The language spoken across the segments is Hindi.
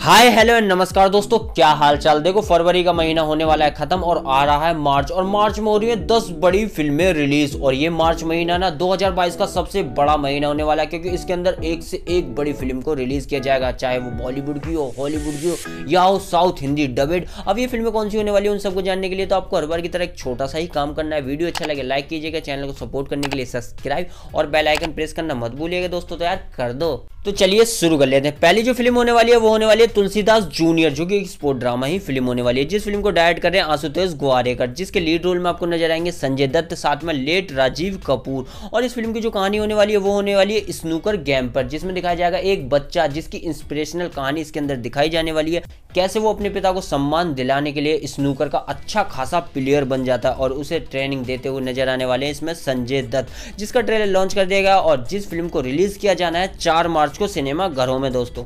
हाय हेलो नमस्कार दोस्तों क्या हाल चाल देखो फरवरी का महीना होने वाला है खत्म और आ रहा है मार्च और मार्च में हो रही है दस बड़ी फिल्में रिलीज और ये मार्च महीना ना 2022 का सबसे बड़ा महीना होने वाला है क्योंकि इसके अंदर एक से एक बड़ी फिल्म को रिलीज किया जाएगा चाहे वो बॉलीवुड की हो हॉलीवुड की हो या हो साउथ हिंदी डबेड अब ये फिल्में कौन सी होने वाली है उन सबको जानने के लिए तो आपको हर बार की तरह एक छोटा सा ही काम करना है वीडियो अच्छा लगे लाइक कीजिएगा चैनल को सपोर्ट करने के लिए सब्सक्राइब और बेलाइकन प्रेस करना मत भूलिएगा दोस्तों तो यार कर दो तो चलिए शुरू कर लेते हैं पहली जो फिल्म होने वाली है वो होने वाली पहले तुलसीदास जूनियर जो कि एक स्पोर्ट ड्रामा ही फिल्म होने वाली है जिस फिल्म को डायरेक्ट कर रहे हैं आशुतोष ग्वारेकर जिसके लीड रोल में आपको नजर आएंगे संजय दत्त साथ में लेट राजीव कपूर और इस फिल्म की जो कहानी होने वाली है वो होने वाली है स्नूकर गेम पर जिसमें दिखाया जाएगा एक बच्चा जिसकी इंस्पिरेशनल कहानी इसके अंदर दिखाई जाने वाली है कैसे वो अपने पिता को सम्मान दिलाने के लिए स्नूकर का अच्छा खासा प्लेयर बन जाता है और उसे ट्रेनिंग देते हुए नजर आने वाले हैं इसमें संजय दत्त जिसका ट्रेलर लॉन्च कर दिया गया और जिस फिल्म को रिलीज किया जाना है चार मार्च को सिनेमा घरों में दोस्तों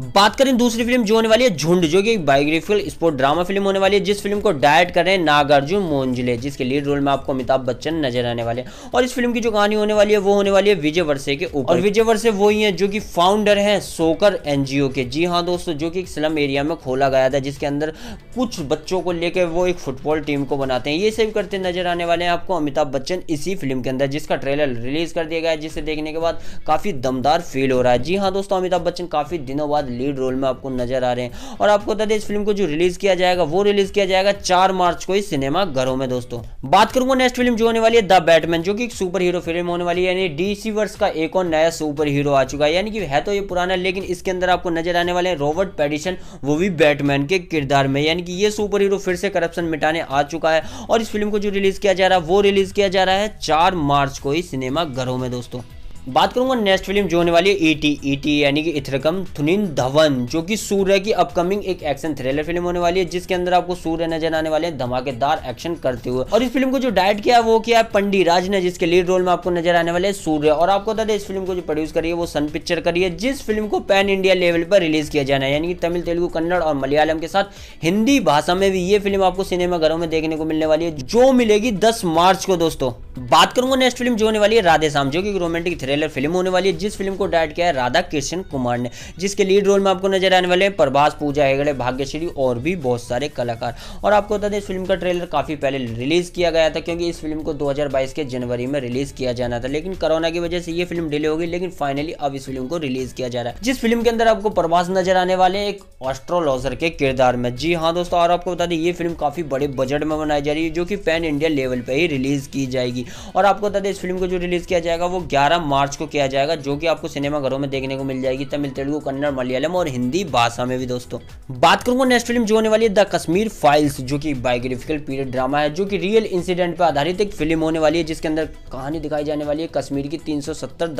बात करें दूसरी फिल्म जो होने वाली है झुंड जो कि बायोग्राफिकल स्पोर्ट ड्रामा फिल्म होने वाली है जिस फिल्म को डायरेक्ट कर रहे हैं नागार्जुन मोंजले जिसके लीड रोल में आपको अमिताभ बच्चन नजर आने वाले हैं और इस फिल्म की जो कहानी होने वाली है वो होने वाली है विजय वर्षे के ऊपर और विजय वर्षे वही है जो कि फाउंडर है सोकर एनजीओ के जी हाँ दोस्तों जो की स्लम एरिया में खोला गया था जिसके अंदर कुछ बच्चों को लेकर वो एक फुटबॉल टीम को बनाते हैं ये सब करते नजर आने वाले हैं आपको अमिताभ बच्चन इसी फिल्म के अंदर जिसका ट्रेलर रिलीज कर दिया गया है जिसे देखने के बाद काफी दमदार फील हो रहा है जी हाँ दोस्तों अमिताभ बच्चन काफी दिनों बाद बाद लीड रोल में आपको नजर आ रहे हैं और आपको बता दें इस फिल्म को जो रिलीज किया जाएगा वो रिलीज किया जाएगा चार मार्च को ही सिनेमा घरों में दोस्तों बात करूंगा नेक्स्ट फिल्म जो होने वाली है द बैटमैन जो कि एक सुपर हीरो फिल्म होने वाली है यानी डीसी वर्स का एक और नया सुपर हीरो आ चुका है यानी कि है तो ये पुराना लेकिन इसके अंदर आपको नजर आने वाले रॉबर्ट पेडिशन वो भी बैटमैन के किरदार में यानी कि ये सुपर हीरो फिर से करप्शन मिटाने आ चुका है और इस फिल्म को जो रिलीज किया जा रहा है वो रिलीज किया जा रहा है चार मार्च को ही सिनेमा घरों में दोस्तों बात करूंगा नेक्स्ट फिल्म जो होने वाली है ईटी e ईटी e यानी कि इथरकम थुनिन धवन जो कि सूर्य की अपकमिंग एक एक्शन थ्रिलर फिल्म होने वाली है जिसके अंदर आपको सूर्य नजर आने वाले हैं धमाकेदार एक्शन करते हुए और इस फिल्म को जो डायरेक्ट किया है वो किया है पंडी राज ने जिसके लीड रोल में आपको नजर आने वाले सूर्य और आपको बता दें इस फिल्म को जो प्रोड्यूस करिए वो सन पिक्चर करिए जिस फिल्म को पैन इंडिया लेवल पर रिलीज किया जाना है यानी कि तमिल तेलुगु कन्नड़ और मलयालम के साथ हिंदी भाषा में भी ये फिल्म आपको सिनेमाघरों में देखने को मिलने वाली है जो मिलेगी दस मार्च को दोस्तों बात करूंगा नेक्स्ट फिल्म जो होने वाली है राधे श्याम जो कि रोमांटिक थ्रिलर फिल्म होने वाली है जिस फिल्म को डायरेक्ट किया है राधा कृष्ण कुमार ने जिसके लीड रोल में आपको नजर आने वाले हैं प्रभास पूजा हेगड़े भाग्यश्री और भी बहुत सारे कलाकार और आपको बता दें इस फिल्म का ट्रेलर काफी पहले रिलीज किया गया था क्योंकि इस फिल्म को दो के जनवरी में रिलीज किया जाना था लेकिन कोरोना की वजह से ये फिल्म डिले होगी लेकिन फाइनली अब इस फिल्म को रिलीज किया जा रहा है जिस फिल्म के अंदर आपको प्रभास नजर आने वाले एक ऑस्ट्रोलॉजर के किरदार में जी हाँ दोस्तों और आपको बता दें ये फिल्म काफी बड़े बजट में बनाई जा रही है जो कि पैन इंडिया लेवल पर ही रिलीज की जाएगी जाएगी और आपको बता दें इस फिल्म को जो रिलीज़ किया जाएगा वो ग्यारह मार्च को किया जाएगा जो कि आपको सिनेमाघरों में देखने को मिल जाएगी तमिल तेलुगु कन्नड़ मलयालम और हिंदी भाषा में भी दोस्तों बात करूंगा नेक्स्ट फिल्म जो होने वाली है द कश्मीर फाइल्स जो कि बायोग्राफिकल पीरियड ड्रामा है जो कि रियल इंसिडेंट पर आधारित एक फिल्म होने वाली है जिसके अंदर कहानी दिखाई जाने वाली है कश्मीर की तीन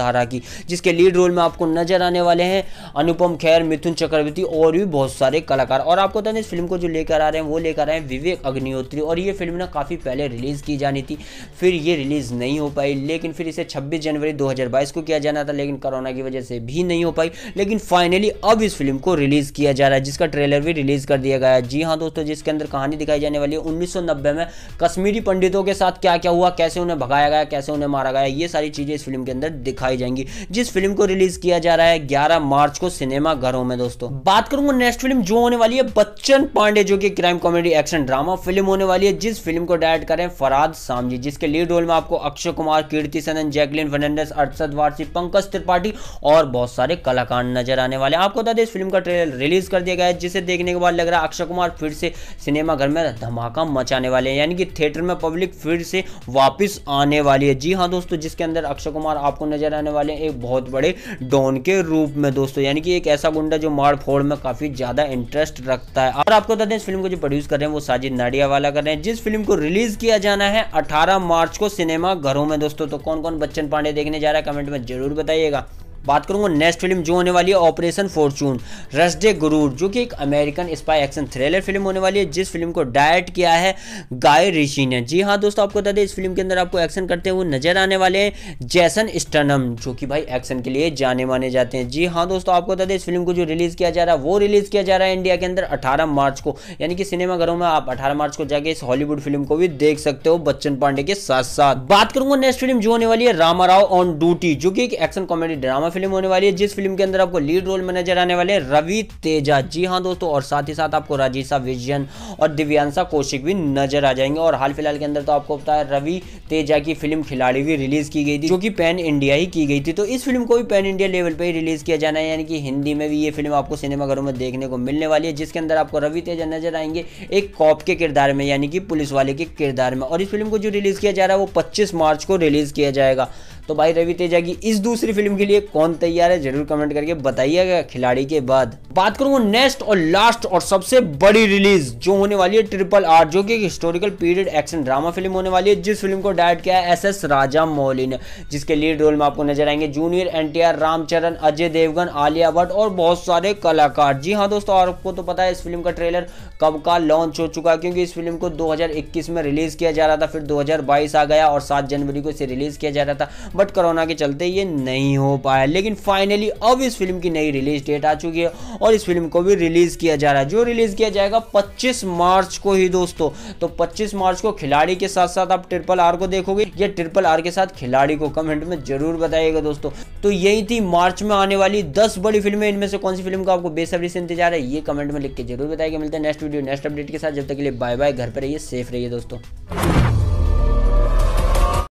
धारा की जिसके लीड रोल में आपको नजर आने वाले हैं अनुपम खैर मिथुन चक्रवर्ती और भी बहुत सारे कलाकार और आपको बता दें इस फिल्म को जो लेकर आ रहे हैं वो लेकर आए हैं विवेक अग्निहोत्री और ये फिल्म ना काफ़ी पहले रिलीज़ की जानी थी फिर ये रिलीज़ नहीं हो पाई लेकिन फिर इसे 26 जनवरी 2022 को किया जाना था लेकिन कोरोना की वजह से भी नहीं हो पाई लेकिन फाइनली अब इस फिल्म को रिलीज़ किया जा रहा है जिसका ट्रेलर भी रिलीज़ कर दिया गया है जी हाँ दोस्तों जिसके अंदर कहानी दिखाई जाने वाली है उन्नीस में कश्मीरी पंडितों के साथ क्या क्या हुआ कैसे उन्हें भगाया गया कैसे उन्हें मारा गया ये सारी चीज़ें इस फिल्म के अंदर दिखाई जाएंगी जिस फिल्म को रिलीज़ किया जा रहा है ग्यारह मार्च को सिनेमा घरों में दोस्तों बात करूंगा नेक्स्ट फिल्म जो होने वाली है बच्चन पांडे जो कि crime comedy action drama film होने वाली है जिस फिल्म को डायरेक्ट करें फराद सामजी जिसके लीड रोल रोल में आपको अक्षय कुमार कीर्ति सनन जैकलिन फर्नांडिस अर्षद वारसी पंकज त्रिपाठी और बहुत सारे कलाकार नजर आने वाले आपको बता दें इस फिल्म का ट्रेलर रिलीज कर दिया गया है जिसे देखने के बाद लग रहा है अक्षय कुमार फिर से सिनेमा घर में धमाका मचाने वाले हैं यानी कि थिएटर में पब्लिक फिर से वापस आने वाली है जी हाँ दोस्तों जिसके अंदर अक्षय कुमार आपको नजर आने वाले हैं एक बहुत बड़े डॉन के रूप में दोस्तों यानी कि एक ऐसा गुंडा जो मार फोड़ में काफी ज्यादा इंटरेस्ट रखता है और आपको बता दें इस फिल्म को जो प्रोड्यूस कर रहे हैं वो साजिद नाडिया वाला कर रहे हैं जिस फिल्म को रिलीज किया जाना है अठारह मार्च को सिनेमा घरों में दोस्तों तो कौन कौन बच्चन पांडे देखने जा रहा है कमेंट में जरूर बताइएगा बात करूंगा नेक्स्ट फिल्म जो होने वाली है ऑपरेशन फॉर्चून रसडे गुरूर जो कि एक American spy action thriller film होने वाली है जिस फिल्म को डायरेक्ट किया है गाय ऋषि ने जी हाँ दोस्तों आपको बता दें इस फिल्म के अंदर आपको एक्शन करते हुए नजर आने वाले हैं जैसन स्टनम जो कि भाई एक्शन के लिए जाने माने जाते हैं जी हाँ दोस्तों आपको बता दें इस फिल्म को जो रिलीज़ किया जा रहा है वो रिलीज़ किया जा रहा है इंडिया के अंदर अठारह मार्च को यानी कि सिनेमाघरों में आप अठारह मार्च को जाके इस हॉलीवुड फिल्म को भी देख सकते हो बच्चन पांडे के साथ साथ बात करूंगा नेक्स्ट फिल्म जो होने वाली है रामा राव ऑन ड्यूटी जो कि एक एक्शन कॉमेडी ड्रामा फिल्म होने वाली है जिस फिल्म के अंदर आपको लीड रोल में नजर आने वाले रवि तेजा जी हाँ दोस्तों और साथ ही साथ आपको राजीसा विजयन और दिव्यांशा कौशिक भी नजर आ जाएंगे और हाल फिलहाल के अंदर तो आपको पता है रवि तेजा की फिल्म खिलाड़ी भी रिलीज की गई थी जो कि पैन इंडिया ही की गई थी तो इस फिल्म को भी पैन इंडिया लेवल पर ही रिलीज किया जाना है यानी कि हिंदी में भी ये फिल्म आपको सिनेमाघरों में देखने को मिलने वाली है जिसके अंदर आपको रवि तेजा नजर आएंगे एक कॉप के किरदार में यानी कि पुलिस वाले के किरदार में और इस फिल्म को जो रिलीज किया जा रहा है वो पच्चीस मार्च को रिलीज किया जाएगा तो भाई रवि तेजा की इस दूसरी फिल्म के लिए कौन तैयार है जरूर कमेंट करके बताइएगा खिलाड़ी के बाद बात करूंगा नेक्स्ट और लास्ट और सबसे बड़ी रिलीज जो होने वाली है ट्रिपल आर जो की historical period action drama film होने वाली है जिस फिल्म को डायरेक्ट किया है एस एस राजा मौली ने जिसके लीड रोल में आपको नजर आएंगे जूनियर एन रामचरण अजय देवगन आलिया भट्ट और बहुत सारे कलाकार जी हाँ दोस्तों आपको तो पता है इस फिल्म का ट्रेलर कब का लॉन्च हो चुका है क्योंकि इस फिल्म को 2021 में रिलीज किया जा रहा था फिर 2022 आ गया और 7 जनवरी को इसे रिलीज किया जा रहा था बट कोरोना के चलते ये नहीं हो पाया लेकिन फाइनली अब इस फिल्म की नई रिलीज डेट आ चुकी है और इस फिल्म को भी रिलीज़ किया जा रहा है जो रिलीज़ किया जाएगा पच्चीस मार्च को ही दोस्तों तो पच्चीस मार्च को खिलाड़ी के साथ साथ आप ट्रिपल आर को देखोगे या ट्रिपल आर के साथ खिलाड़ी को कमेंट में जरूर बताइएगा दोस्तों तो यही थी मार्च में आने वाली दस बड़ी फिल्में इनमें से कौन सी फिल्म का आपको बेसब्री से इंतजार है ये कमेंट में लिख के जरूर बताएगा मिलते हैं नेक्स्ट वीडियो नेक्स्ट अपडेट के साथ जब तक के लिए बाय बाय घर पर रहिए सेफ रहिए दोस्तों